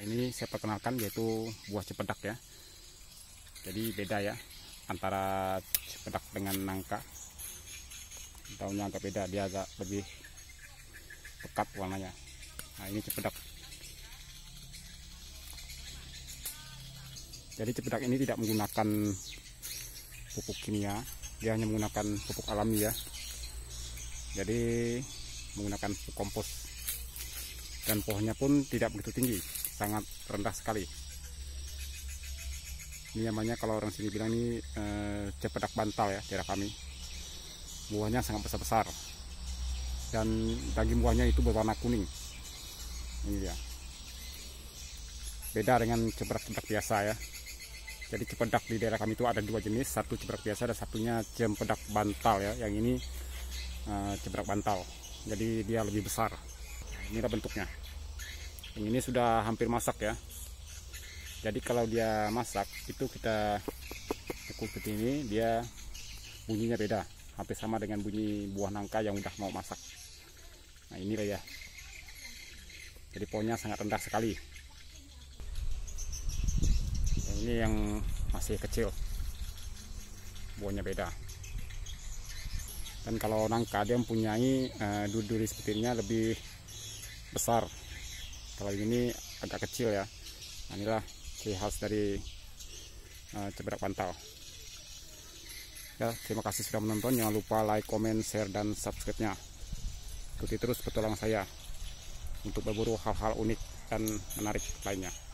Nah, ini saya perkenalkan yaitu buah cepedak ya jadi beda ya antara cepedak dengan nangka daunnya agak beda dia agak lebih pekat warnanya nah ini cepedak jadi cepedak ini tidak menggunakan pupuk kimia dia hanya menggunakan pupuk alami ya jadi menggunakan kompos dan pohonnya pun tidak begitu tinggi sangat rendah sekali ini namanya kalau orang sini bilang ini eh, cepedak bantal ya daerah kami buahnya sangat besar-besar dan daging buahnya itu berwarna kuning ini dia beda dengan cepedak-cepedak biasa ya jadi cepedak di daerah kami itu ada dua jenis satu cepedak biasa dan satunya cepedak bantal ya yang ini eh, cepedak bantal jadi dia lebih besar nah, Ini bentuknya ini sudah hampir masak ya jadi kalau dia masak itu kita cukup seperti ini dia bunyinya beda hampir sama dengan bunyi buah nangka yang udah mau masak nah ini ya jadi pohonnya sangat rendah sekali yang nah, ini yang masih kecil buahnya beda dan kalau nangka dia mempunyai uh, eh, duri sepertinya lebih besar kalau ini agak kecil ya nah, inilah ciri khas dari uh, cebrak pantau ya terima kasih sudah menonton jangan lupa like comment share dan subscribe nya ikuti terus petualang saya untuk berburu hal-hal unik dan menarik lainnya